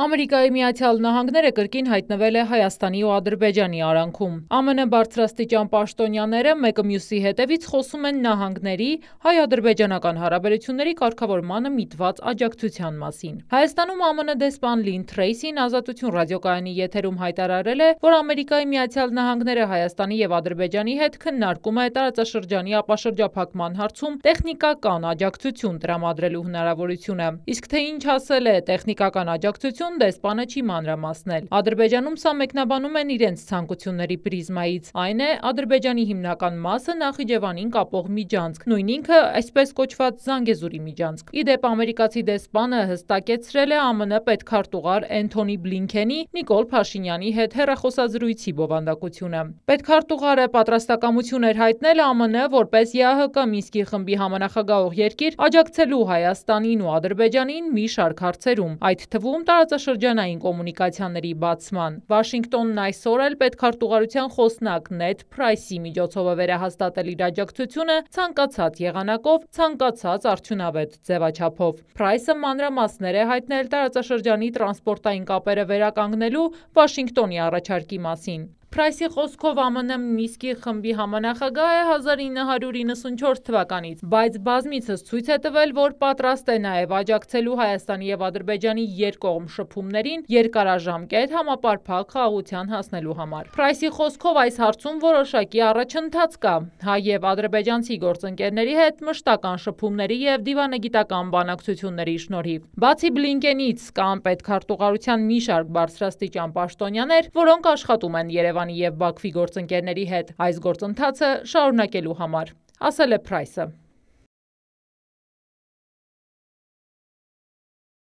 Ամերիկայի Միացյալ Նահանգները կրկին հայտնվել է Հայաստանի ու Ադրբեջանի արանքում։ ԱՄՆ բարձրաստիճան պաշտոնյաները մեկը մյուսի հետևից խոսում են նահանգների հայ-ադրբեջանական հարաբերությունների կարգավորմանը միտված աջակցության մասին։ Հայաստանում ԱՄՆ դեսպան Լին Թրեյսին Ազատություն ռադիոկայանի եթերում հայտարարել է, որ Ամերիկայի Միացյալ Նահանգները Հայաստանի եւ Ադրբեջանի հետ քննարկում է տարածաշրջանի ապաշրջափակման հարցում տեխնիկական աջակցություն տրամադրելու հնարավորությունը։ Իսկ թե ինչ ասել է տեխնիկական աջակցություն Կառավարությունն դեսպանը չի մանրամասնել։ Ադրբեջանում սա մեկնաբանում են իրենց ցանկությունների պրիզմայից։ Այն է, Ադրբեջանի հիմնական մասը Նախիջևանին կապող միջանցք, նույն ինքը այսպես կոչված Զանգեզուրի միջանցք։ Ի դեպ ամերիկացի դեսպանը հստակեցրել է ԱՄՆ պետքարտուղար Էնթոնի Բլինքենի Նիկոլ Փաշինյանի հետ հեռախոսազրույցի բովանդակությունը։ Պետքարտուղարը պատրաստակամություն էր հայտնել ԱՄՆ, որպես ԵԱՀԿ Մինսկի խմբի համանախագահող երկիր աջակցելու Հայաստանին ու Ադրբեջանին մի շարք հարցերում։ Այդ թվում տարած տարածաշրջանային կոմունիկացիաների բացման։ Վաշինգտոնն այսօր էլ պետքարտուղարության խոսնակ Նետ Փրայսի միջոցով է վերահաստատել իր աջակցությունը ցանկացած եղանակով, ցանկացած արդյունավետ ձևաչափով։ Փրայսը մանրամասներ է հայտնել տարածաշրջանի տրանսպորտային կապերը վերականգնելու Վաշինգտոնի առաջարկի մասին։ Փրայսի խոսքով ԱՄՆ Միսկի խմբի համանախագահ է 1994 թվականից, բայց բազմիցս ցույց է տվել, որ պատրաստ է նաև աջակցելու Հայաստանի եւ Ադրբեջանի երկկողմ շփումներին երկարաժամկետ համապարփակ խաղաղության հասնելու համար։ Փրայսի խոսքով այս հարցում որոշակի առաջընթաց կա։ Հայ եւ ադրբեջանցի գործընկերների հետ մշտական շփումների եւ դիվանագիտական բանակցությունների շնորհիվ։ Բացի Բլինկենից կամ պետքարտուղարության մի շարք բարձրաստիճան պաշտոնյաներ, որոնք աշխատում են Երևան Երևանի և Բաքվի գործընկերների հետ այս գործընթացը շարունակելու համար»,- ասել է Փրայսը։